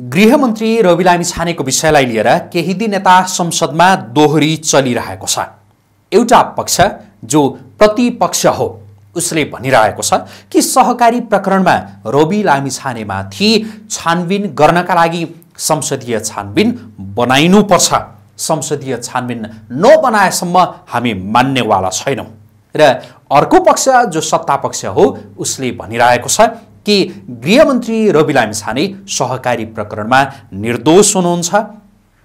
गृहमन्त्री रवि लामी छानेको विषयलाई लिएर केही दिन यता संसदमा दोहोरी चलिरहेको छ एउटा पक्ष जो प्रतिपक्ष हो उसले भनिरहेको छ कि सहकारी प्रकरणमा रवि लामी छानेमाथि छानबिन गर्नका लागि संसदीय छानबिन बनाइनुपर्छ संसदीय छानबिन नबनाएसम्म हामी मान्नेवाला छैनौँ र अर्को पक्ष जो सत्ता पक्ष हो उसले भनिरहेको छ कि गृहमन्त्री रवि लामिछाने सहकारी प्रकरणमा निर्दोष हुनुहुन्छ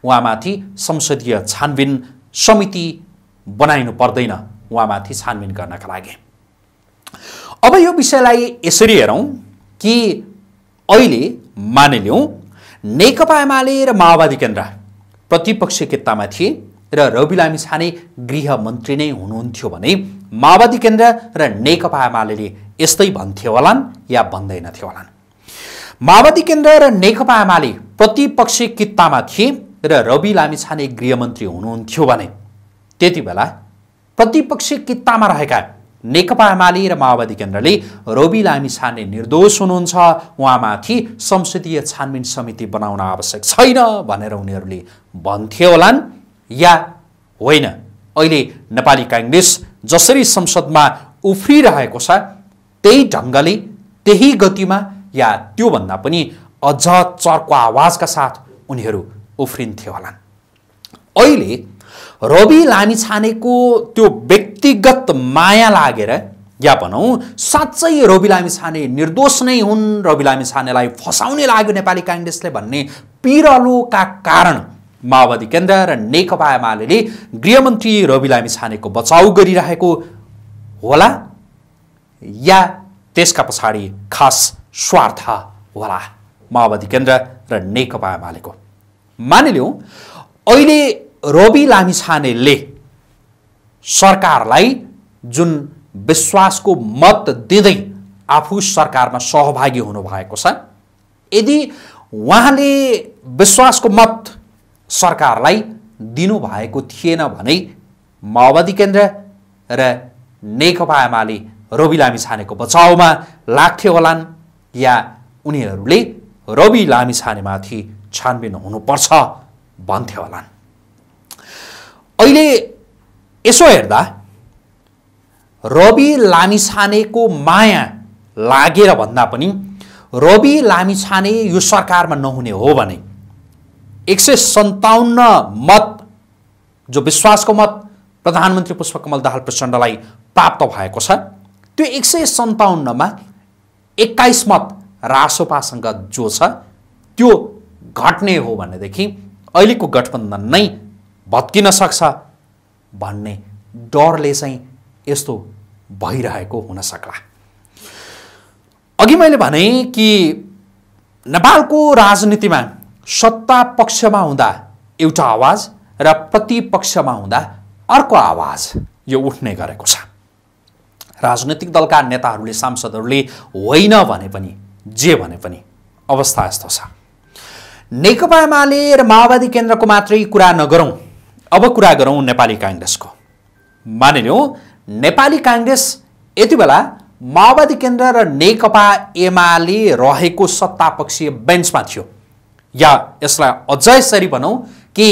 उहाँमाथि संसदीय छानबिन समिति बनाइनु पर्दैन उहाँमाथि छानबिन गर्नका लागि अब यो विषयलाई यसरी हेरौँ कि अहिले मानिलिउँ नेकपा एमाले र माओवादी केन्द्र प्रतिपक्षकितामा थिए र रवि लामिछाने गृहमन्त्री नै हुनुहुन्थ्यो भने माओवादी केन्द्र र नेकपा एमाले यस्तै भन्थ्यो होलान् या भन्दैनथ्यो होलान् माओवादी केन्द्र र नेकपा एमाले प्रतिपक्षी कित्तामा थिए र रवि लामिछाने गृहमन्त्री हुनुहुन्थ्यो भने त्यति बेला प्रतिपक्षी कित्तामा रहेका नेकपा एमाले र माओवादी केन्द्रले रवि लामिछाने निर्दोष हुनुहुन्छ उहाँमाथि संसदीय छानबिन समिति बनाउन आवश्यक छैन भनेर उनीहरूले भन्थ्यो होलान् या होइन अहिले नेपाली काङ्ग्रेस जसरी संसदमा उफ्रिरहेको छ त्यही ढङ्गले त्यही गतिमा या त्योभन्दा पनि अझ चर्को आवाजका साथ उनीहरू उफ्रिन्थे होलान् अहिले रवि लामिछानेको त्यो व्यक्तिगत माया लागेर या भनौँ साँच्चै रवि लामिछाने निर्दोष नै हुन् रवि लामिछानेलाई फसाउने लाग्यो नेपाली काङ्ग्रेसले भन्ने पिरलोका कारण माओवादी केन्द्र र नेकपा एमाले गृहमन्त्री रवि लामिछानेको बचाउ गरिरहेको होला या त्यसका पछाडि खास स्वार्थ होला माओवादी केन्द्र र नेकपा एमालेको मानिलिउँ अहिले रवि लामिछानेले सरकारलाई जुन विश्वासको मत दिँदै आफू सरकारमा सहभागी हुनुभएको छ यदि उहाँले विश्वासको मत सरकारलाई दिनुभएको थिएन भने माओवादी केन्द्र र नेकपा एमाले रवि लामी छानेको बचाउमा लाग्थ्यो होलान् या उनीहरूले रवि लामी छानेमाथि छानबिन हुनुपर्छ भन्थ्यो होलान् अहिले यसो हेर्दा रवि लामिछानेको माया लागेर भन्दा पनि रवि लामिछाने यो सरकारमा नहुने हो भने एक सय सन्ताउन्न मत जो विश्वासको मत प्रधानमन्त्री पुष्पकमल दाहाल प्रचण्डलाई प्राप्त भएको छ त्यो एक सय सन्ताउन्नमा एक्काइस मत रासोपासँग जो छ त्यो घट्ने हो भनेदेखि अहिलेको गठबन्धन नै भत्किन सक्छ भन्ने डरले चाहिँ यस्तो भइरहेको हुन सक्ला अघि मैले भने कि नेपालको राजनीतिमा सत्ता पक्षमा हुँदा एउटा आवाज र प्रतिपक्षमा हुँदा अर्को आवाज यो उठ्ने गरेको छ राजनैतिक दलका नेताहरूले सांसदहरूले होइन भने पनि जे भने पनि अवस्था यस्तो छ नेकपा एमाले र माओवादी केन्द्रको मात्रै कुरा नगरौँ अब कुरा गरौँ नेपाली काङ्ग्रेसको मानिलिउँ नेपाली काङ्ग्रेस यति बेला माओवादी केन्द्र र नेकपा एमाले रहेको सत्तापक्षीय बेन्चमा थियो या यसलाई अझ यसरी भनौँ कि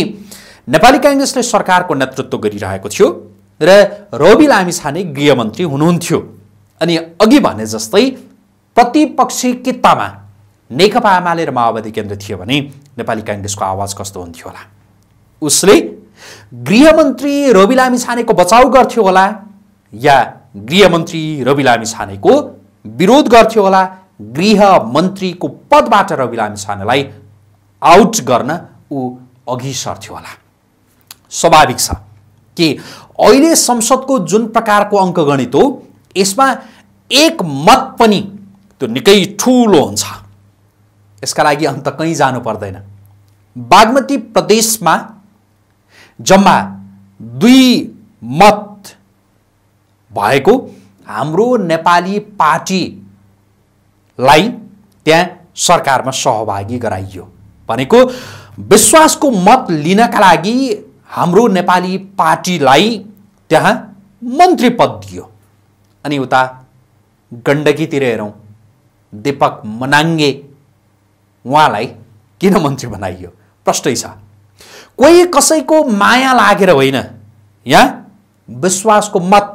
नेपाली काङ्ग्रेसले सरकारको नेतृत्व गरिरहेको थियो र रवि लामी छाने गृहमन्त्री हुनुहुन्थ्यो अनि अघि भने जस्तै प्रतिपक्षी कित्तामा नेकपा एमाले र माओवादी केन्द्र थियो भने नेपाली काङ्ग्रेसको आवाज कस्तो हुन्थ्यो होला उसले गृहमन्त्री रवि लामी छानेको बचाउ गर्थ्यो होला या गृहमन्त्री रवि लामी छानेको विरोध गर्थ्यो होला गृहमन्त्रीको पदबाट रवि लामी छानेलाई आउट गर्न ऊ अघि सर्थ्यो होला स्वाभाविक छ कि अहिले संसदको जुन प्रकारको अङ्कगणित हो यसमा एक मत पनि त्यो निकै ठुलो हुन्छ यसका लागि अन्त कहीँ जानु पर्दैन बागमती प्रदेशमा जम्मा दुई मत भएको हाम्रो नेपाली पार्टीलाई त्यहाँ सरकारमा सहभागी गराइयो भनेको विश्वासको मत लिनका लागि हाम्रो नेपाली पार्टीलाई त्यहाँ मन्त्री पद दियो अनि उता गण्डकीतिर हेरौँ दीपक मनाङ्गे उहाँलाई किन मन्त्री बनाइयो प्रष्टै छ कोही कसैको माया लागेर होइन यहाँ विश्वासको मत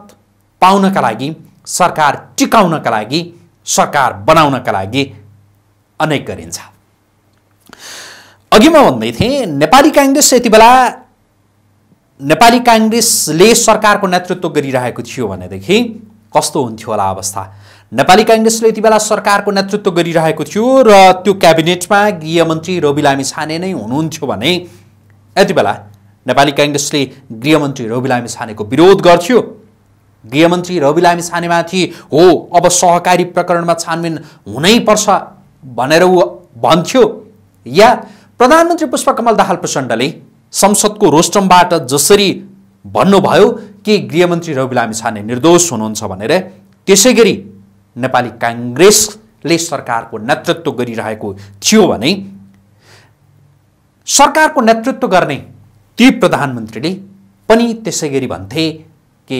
पाउनका लागि सरकार टिकाउनका लागि सरकार बनाउनका लागि अनेक गरिन्छ अघि म भन्दै थिएँ नेपाली काङ्ग्रेस यति बेला नेपाली काङ्ग्रेसले सरकारको नेतृत्व गरिरहेको थियो भनेदेखि कस्तो हुन्थ्यो होला अवस्था नेपाली काङ्ग्रेसले यति बेला सरकारको नेतृत्व गरिरहेको थियो र त्यो क्याबिनेटमा गृहमन्त्री रवि लामी छाने नै हुनुहुन्थ्यो भने यति बेला नेपाली काङ्ग्रेसले गृहमन्त्री रवि लामी छानेको विरोध गर्थ्यो गृहमन्त्री रवि लामी छानेमाथि हो अब सहकारी प्रकरणमा छानबिन हुनैपर्छ भनेर ऊ भन्थ्यो या प्रधानमन्त्री पुष्पकमल दाहाल प्रचण्डले संसदको रोस्टमबाट जसरी भन्नुभयो कि गृहमन्त्री लामी छाने निर्दोष हुनुहुन्छ भनेर त्यसै गरी नेपाली काङ्ग्रेसले सरकारको नेतृत्व गरिरहेको थियो भने सरकारको नेतृत्व गर्ने ती प्रधानमन्त्रीले पनि त्यसै गरी भन्थे कि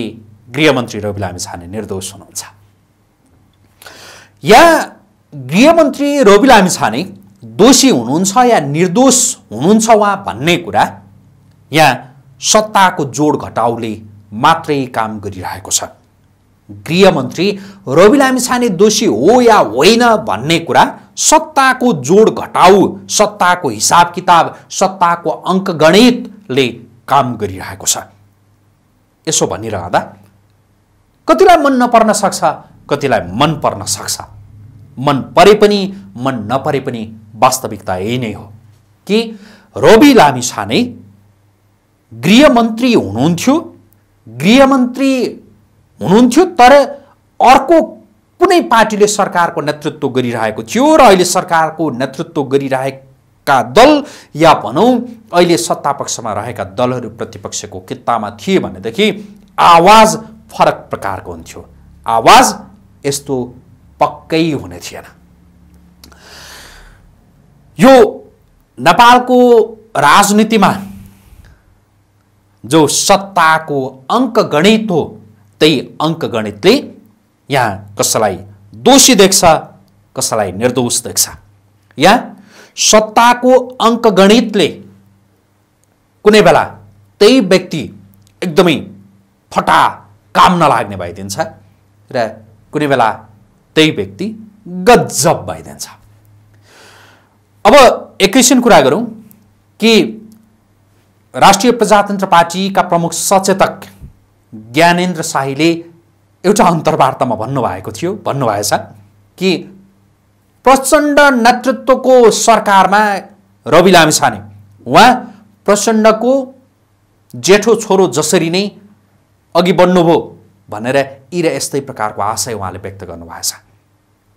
गृहमन्त्री लामी छाने निर्दोष हुनुहुन्छ या गृहमन्त्री रवि लामी छाने दोषी हुनुहुन्छ या निर्दोष हुनुहुन्छ उहाँ भन्ने कुरा यहाँ सत्ताको जोड घटाउले मात्रै काम गरिरहेको छ गृहमन्त्री रवि लामिछाने दोषी हो या होइन भन्ने कुरा सत्ताको जोड घटाउ सत्ताको हिसाब किताब सत्ताको अङ्कगणितले काम गरिरहेको छ यसो भनिरहँदा कतिलाई मन नपर्न सक्छ कतिलाई मन पर्न सक्छ मन परे पनि मन नपरे पनि वास्तविकता यही नै हो कि रवि लामी छाने गृहमन्त्री हुनुहुन्थ्यो गृहमन्त्री हुनुहुन्थ्यो तर अर्को कुनै पार्टीले सरकारको नेतृत्व गरिरहेको थियो र अहिले सरकारको नेतृत्व गरिरहेका दल या भनौँ अहिले सत्ता पक्षमा रहेका दलहरू प्रतिपक्षको कितामा थिए भनेदेखि आवाज फरक प्रकारको हुन्थ्यो आवाज यस्तो पक्कै हुने थिएन यो नेपालको राजनीतिमा जो सत्ताको अङ्कगणित हो त्यही अङ्कगणितले यहाँ कसैलाई दोषी देख्छ कसैलाई निर्दोष देख्छ या सत्ताको अङ्कगणितले कुनै बेला त्यही व्यक्ति एकदमै फटा काम नलाग्ने भइदिन्छ र कुनै बेला त्यही व्यक्ति गजब भइदिन्छ अब एकैछिन कुरा गरौँ कि राष्ट्रिय प्रजातन्त्र पार्टीका प्रमुख सचेतक ज्ञानेन्द्र शाहीले एउटा अन्तर्वार्तामा भन्नुभएको थियो भन्नुभएछ कि प्रचण्ड नेतृत्वको सरकारमा रवि लामिछाने उहाँ प्रचण्डको जेठो छोरो जसरी नै अघि बढ्नुभयो भनेर यी र यस्तै प्रकारको आशय उहाँले व्यक्त गर्नुभएछ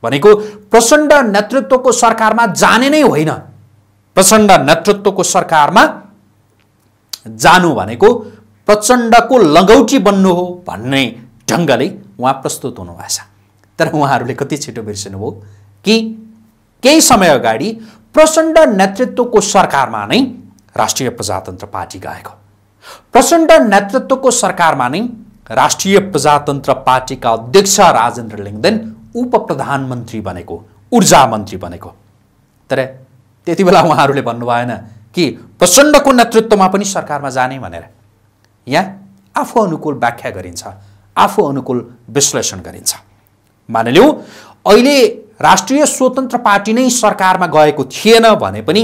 भनेको प्रचण्ड नेतृत्वको सरकारमा जाने नै होइन प्रचण्ड नेतृत्वको सरकारमा जानु भनेको प्रचण्डको लगौटी बन्नु हो भन्ने ढङ्गले उहाँ प्रस्तुत हुनुभएको छ तर उहाँहरूले कति छिटो बिर्सिनुभयो कि केही समय अगाडि प्रचण्ड नेतृत्वको सरकारमा नै राष्ट्रिय प्रजातन्त्र पार्टी गएको प्रचण्ड नेतृत्वको सरकारमा नै राष्ट्रिय प्रजातन्त्र पार्टीका अध्यक्ष राजेन्द्र लिङ्गदेन उप प्रधानमन्त्री बनेको ऊर्जा मन्त्री बनेको तर त्यति बेला उहाँहरूले भन्नु भएन कि प्रचण्डको नेतृत्वमा पनि सरकारमा जाने भनेर यहाँ आफू अनुकूल व्याख्या गरिन्छ आफू अनुकूल विश्लेषण गरिन्छ मानिलिउँ अहिले राष्ट्रिय स्वतन्त्र पार्टी नै सरकारमा गएको थिएन भने पनि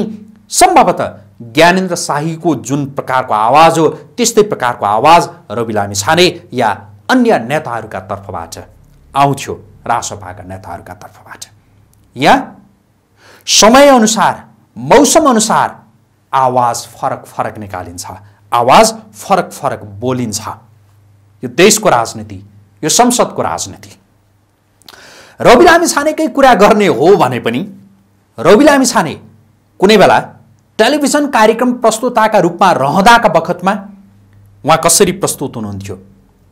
सम्भवतः ज्ञानेन्द्र शाहीको जुन प्रकारको आवाज हो त्यस्तै प्रकारको आवाज रवि लामिछाने या अन्य नेताहरूका तर्फबाट आउँथ्यो रासपाका नेताहरूका तर्फबाट या समयअनुसार मौसमअनुसार आवाज फरक फरक निकालिन्छ आवाज फरक फरक बोलिन्छ यो देशको राजनीति यो संसदको राजनीति रवि लामी छानेकै कुरा गर्ने हो भने पनि रवि लामी छाने कुनै बेला टेलिभिजन कार्यक्रम प्रस्तुताका रूपमा रहँदाका बखतमा उहाँ कसरी प्रस्तुत हुनुहुन्थ्यो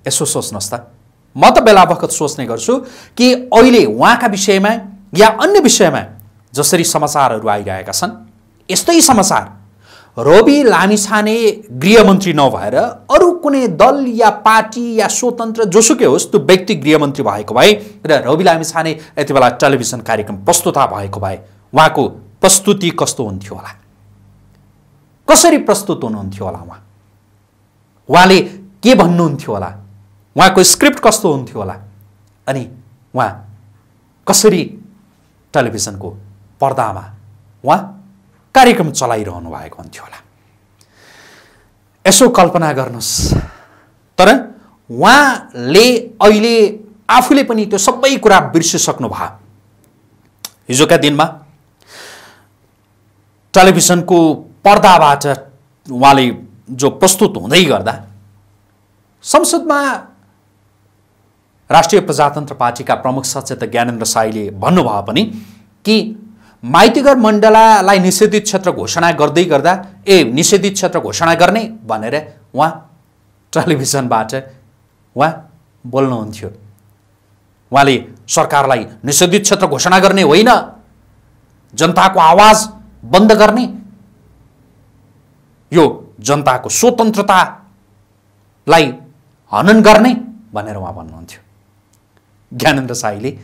यसो सोच्नुहोस् त म त बेला बखत सोच्ने गर्छु कि अहिले उहाँका विषयमा या अन्य विषयमा जसरी समाचारहरू आइरहेका छन् यस्तै समाचार रवि लामिछाने गृहमन्त्री नभएर अरू कुनै दल या पार्टी या स्वतन्त्र जोसुकै होस् त्यो व्यक्ति गृहमन्त्री भएको भए र रवि लामिछाने यति बेला टेलिभिजन कार्यक्रम प्रस्तुता भएको भए उहाँको प्रस्तुति कस्तो हुन्थ्यो होला कसरी प्रस्तुत हुनुहुन्थ्यो होला उहाँ उहाँले के भन्नुहुन्थ्यो होला उहाँको स्क्रिप्ट कस्तो हुन्थ्यो होला अनि उहाँ कसरी टेलिभिजनको पर्दामा उहाँ कार्यक्रम चलाइरहनु भएको हुन्थ्यो होला यसो कल्पना गर्नुहोस् तर उहाँले अहिले आफूले पनि त्यो सबै कुरा बिर्सिसक्नु भयो हिजोका दिनमा टेलिभिजनको पर्दाबाट उहाँले जो प्रस्तुत हुँदै गर्दा संसदमा राष्ट्रिय प्रजातन्त्र पार्टीका प्रमुख सचेतक ज्ञानेन्द्र साईले भन्नुभयो पनि कि माइतीघर मण्डलालाई निषेधित क्षेत्र घोषणा गर्दै गर्दा ए निषेधित क्षेत्र घोषणा गर्ने भनेर उहाँ टेलिभिजनबाट उहाँ बोल्नुहुन्थ्यो उहाँले सरकारलाई निषेधित क्षेत्र घोषणा गर्ने होइन जनताको आवाज बन्द गर्ने यो जनताको स्वतन्त्रतालाई हनन गर्ने भनेर उहाँ भन्नुहुन्थ्यो ज्ञानेन्द्र साईले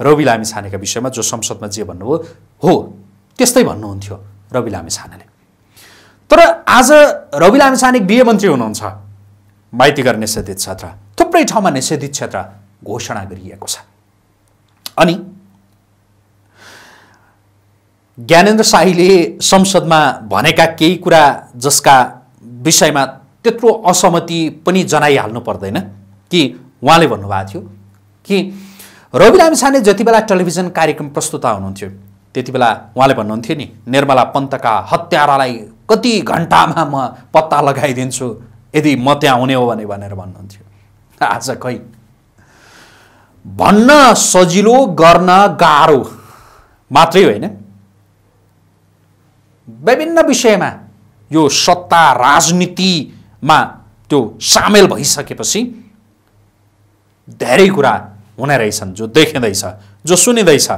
रवि लामी छानेका विषयमा जो संसदमा जे भन्नुभयो हो त्यस्तै भन्नुहुन्थ्यो रवि लामी छानेले तर आज रवि लामी छाने गृहमन्त्री मन्त्री हुनुहुन्छ माइतीघर निषेधित क्षेत्र थुप्रै ठाउँमा निषेधित क्षेत्र घोषणा गरिएको छ अनि ज्ञानेन्द्र शाहीले संसदमा भनेका केही कुरा जसका विषयमा त्यत्रो असहमति पनि जनाइहाल्नु पर्दैन कि उहाँले भन्नुभएको थियो कि रवि लामिछाने जति बेला टेलिभिजन कार्यक्रम प्रस्तुता हुनुहुन्थ्यो त्यति बेला उहाँले भन्नुहुन्थ्यो नि निर्मला पन्तका हत्यारालाई कति घन्टामा म पत्ता लगाइदिन्छु यदि म त्यहाँ हुने हो भने भनेर भन्नुहुन्थ्यो आज खै भन्न सजिलो गर्न गाह्रो मात्रै होइन विभिन्न विषयमा यो सत्ता राजनीतिमा त्यो सामेल भइसकेपछि धेरै कुरा हुने रहेछन् जो देखिँदैछ जो सुनिँदैछ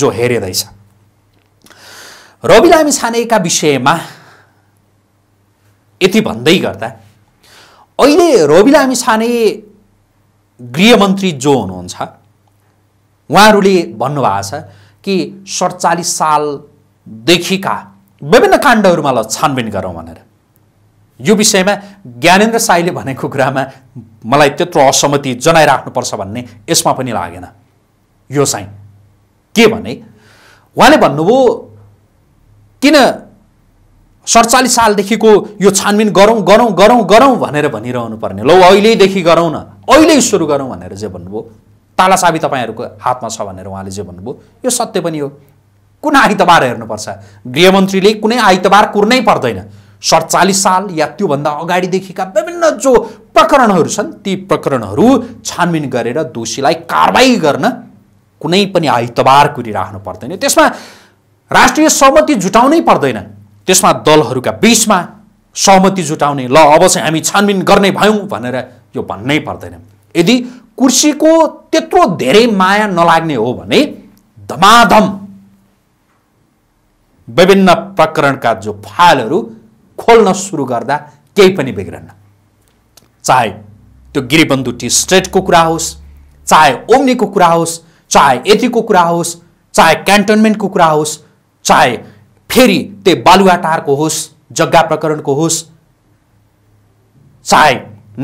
जो हेरिँदैछ रवि लामी छानेका विषयमा यति भन्दै गर्दा अहिले रवि लामी छाने गृहमन्त्री जो हुनुहुन्छ उहाँहरूले भन्नुभएको छ कि सडचालिस सालदेखिका विभिन्न काण्डहरूमा ल छानबिन गरौँ भनेर यो विषयमा ज्ञानेन्द्र साईले भनेको कुरामा मलाई त्यत्रो असहमति जनाइराख्नुपर्छ भन्ने यसमा पनि लागेन यो चाहिँ के भने उहाँले भन्नुभयो किन सडचालिस सालदेखिको यो छानबिन गरौँ गरौँ गरौँ गरौँ भनेर भनिरहनु पर्ने लौ अहिलेदेखि गरौँ न अहिले सुरु गरौँ भनेर जे भन्नुभयो तालासाबी तपाईँहरूको हातमा छ भनेर उहाँले जे भन्नुभयो यो सत्य पनि हो कुन आइतबार हेर्नुपर्छ गृहमन्त्रीले कुनै आइतबार कुर्नै पर्दैन सडचालिस साल या त्योभन्दा अगाडिदेखिका विभिन्न जो प्रकरणहरू छन् ती प्रकरणहरू छानबिन गरेर दोषीलाई कारवाही गर्न कुनै पनि आइतबार कुरिराख्नु पर्दैन त्यसमा राष्ट्रिय सहमति जुटाउनै पर्दैन त्यसमा दलहरूका बिचमा सहमति जुटाउने ल अब चाहिँ हामी छानबिन गर्ने भयौँ भनेर यो भन्नै पर्दैन यदि कुर्सीको त्यत्रो धेरै माया नलाग्ने हो भने धमाधम विभिन्न प्रकरणका जो फाइलहरू खोल्न सुरु गर्दा केही पनि बिग्रन्न चाहे त्यो गिरिबन्धु टी स्टेटको कुरा होस् चाहे ओम्नीको कुरा होस् चाहे यतिको कुरा होस् चाहे क्यान्टोनमेन्टको कुरा होस् चाहे फेरि त्यही बालुवाटारको होस् जग्गा प्रकरणको होस् चाहे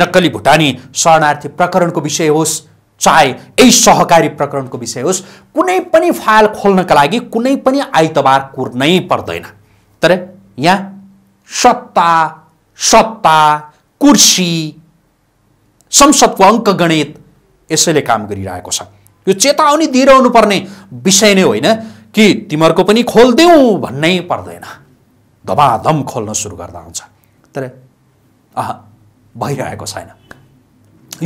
नक्कली भुटानी शरणार्थी प्रकरणको विषय होस् चाहे यही सहकारी प्रकरणको विषय होस् कुनै पनि फाइल खोल्नका लागि कुनै पनि आइतबार कुर्नै पर्दैन तर यहाँ सत्ता सत्ता कुर्सी संसदको अङ्कगणित यसैले काम गरिरहेको छ यो चेतावनी दिइरहनु पर्ने विषय नै होइन कि तिमीहरूको पनि खोलिदेऊ भन्नै पर्दैन धमाधम खोल्न सुरु गर्दा हुन्छ तर अह भइरहेको छैन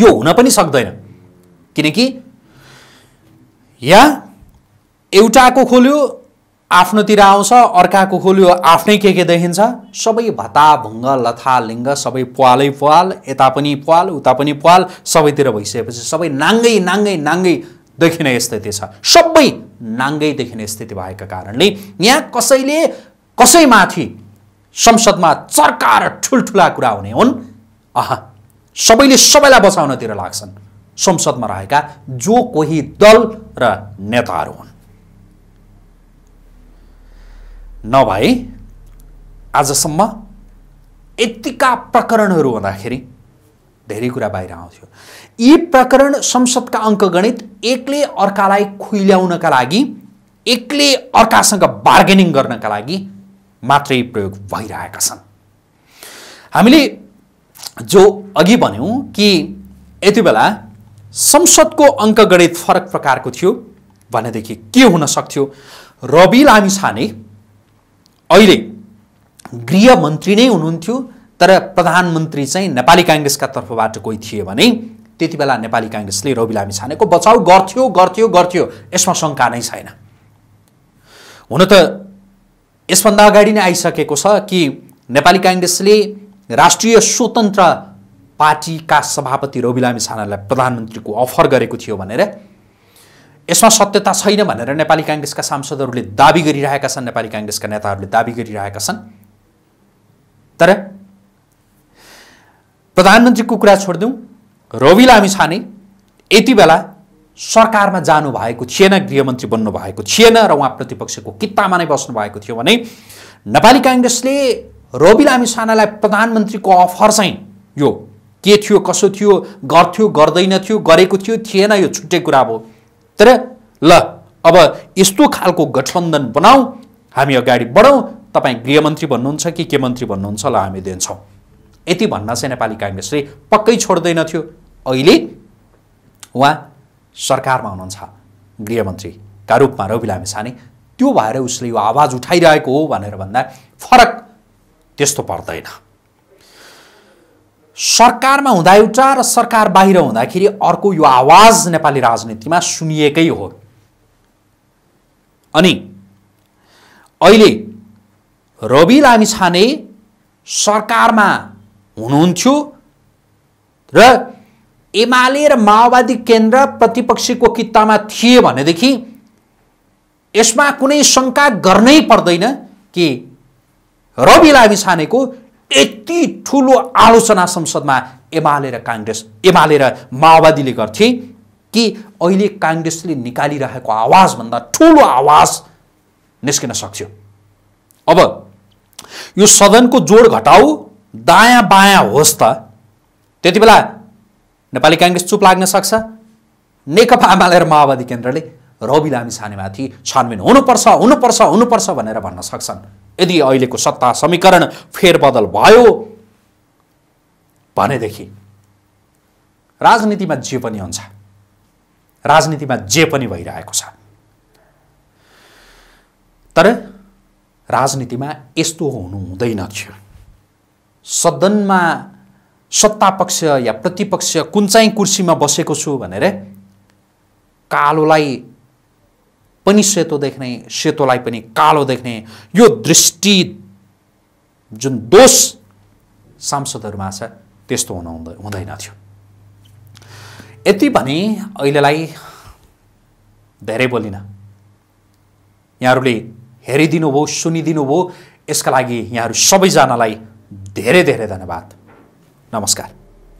यो हुन पनि सक्दैन किनकि या एउटाको खोल्यो आफ्नोतिर आउँछ अर्काको खोल्यो आफ्नै के के देखिन्छ सबै लथा लथालिङ्ग सबै पालै पाल यता पनि पाल उता पनि पाल सबैतिर भइसकेपछि सबै नाङ्गै नाङ्गै नाङ्गै देखिने स्थिति छ सबै नाङ्गै देखिने स्थिति भएको कारणले यहाँ कसैले कसैमाथि संसदमा चर्का र ठुल्ठुला कुरा हुने हुन् अह सबैले सबैलाई बचाउनतिर लाग्छन् संसदमा रहेका जो कोही दल र नेताहरू हुन् नभए आजसम्म यत्तिका प्रकरणहरू हुँदाखेरि धेरै कुरा बाहिर आउँथ्यो यी प्रकरण संसदका अङ्कगणित एकले अर्कालाई खुइल्याउनका लागि एकले अर्कासँग बार्गेनिङ गर्नका लागि मात्रै प्रयोग भइरहेका छन् हामीले जो अघि भन्यौँ कि यति बेला संसदको अङ्कगणित फरक प्रकारको थियो भनेदेखि के हुन सक्थ्यो रवि लामिछाने अहिले गृहमन्त्री नै हुनुहुन्थ्यो तर प्रधानमन्त्री चाहिँ नेपाली काङ्ग्रेसका तर्फबाट कोही थिए भने त्यति बेला नेपाली काङ्ग्रेसले रवि लामी छानेको बचाउ गर्थ्यो गर्थ्यो गर्थ्यो यसमा शङ्का नै छैन हुन त यसभन्दा अगाडि नै आइसकेको छ कि नेपाली काङ्ग्रेसले राष्ट्रिय स्वतन्त्र पार्टीका सभापति रवि लामी छानालाई प्रधानमन्त्रीको अफर गरेको थियो भनेर यसमा सत्यता छैन भनेर नेपाली काङ्ग्रेसका सांसदहरूले दावी गरिरहेका छन् नेपाली काङ्ग्रेसका नेताहरूले दावी गरिरहेका छन् तर प्रधानमन्त्रीको कुरा छोडिदिउँ रवि लामी छाने यति बेला सरकारमा जानुभएको थिएन गृहमन्त्री बन्नुभएको थिएन र उहाँ प्रतिपक्षको कित्तामा नै बस्नु भएको थियो भने नेपाली काङ्ग्रेसले रवि लामी छानालाई प्रधानमन्त्रीको अफर चाहिँ यो के थियो कसो थियो गर्थ्यो गर्दैनथ्यो गरेको थियो थिएन यो छुट्टै कुरा अब तर ल अब यस्तो खालको गठबन्धन बनाऊ हामी अगाडि बढौँ तपाईँ गृहमन्त्री भन्नुहुन्छ कि के मन्त्री भन्नुहुन्छ ल हामी दिन्छौँ यति भन्न चाहिँ नेपाली काङ्ग्रेसले पक्कै छोड्दैन थियो अहिले उहाँ सरकारमा हुनुहुन्छ गृहमन्त्रीका रूपमा रवि लामे छाने त्यो भएर उसले यो आवाज उठाइरहेको हो भनेर भन्दा फरक त्यस्तो पर्दैन सरकारमा हुँदा एउटा र सरकार बाहिर हुँदाखेरि अर्को यो आवाज नेपाली राजनीतिमा सुनिएकै हो अनि अहिले रवि लामिछाने सरकारमा हुनुहुन्थ्यो र एमाले र माओवादी केन्द्र प्रतिपक्षीको कित्तामा थिए भनेदेखि यसमा कुनै शङ्का गर्नै पर्दैन कि रवि लामिछानेको यति ठुलो आलोचना संसदमा एमाले र काङ्ग्रेस एमाले र माओवादीले गर्थे कि अहिले काङ्ग्रेसले निकालिरहेको आवाजभन्दा ठुलो आवाज निस्किन सक्थ्यो अब यो सदनको जोड घटाउ दायाँ बायाँ होस् त त्यति बेला नेपाली काङ्ग्रेस चुप लाग्न सक्छ नेकपा एमाले र माओवादी केन्द्रले रवि लामी छानेमाथि छानबिन हुनुपर्छ हुनुपर्छ हुनुपर्छ भनेर भन्न सक्छन् यदि अहिलेको सत्ता समीकरण फेरबदल भयो भनेदेखि राजनीतिमा जे पनि हुन्छ राजनीतिमा जे पनि भइरहेको छ तर राजनीतिमा यस्तो हुनु हुँदैन थियो सदनमा सत्तापक्ष या प्रतिपक्ष कुन चाहिँ कुर्सीमा बसेको छु भनेर कालोलाई पनि सेतो देख्ने सेतोलाई पनि कालो देख्ने यो दृष्टि जुन दोष सांसदहरूमा छ त्यस्तो हुनु हुँदैन थियो यति भने अहिलेलाई धेरै बोलिनँ यहाँहरूले हेरिदिनु भयो सुनिदिनु भयो यसका लागि यहाँहरू सबैजनालाई धेरै धेरै धन्यवाद नमस्कार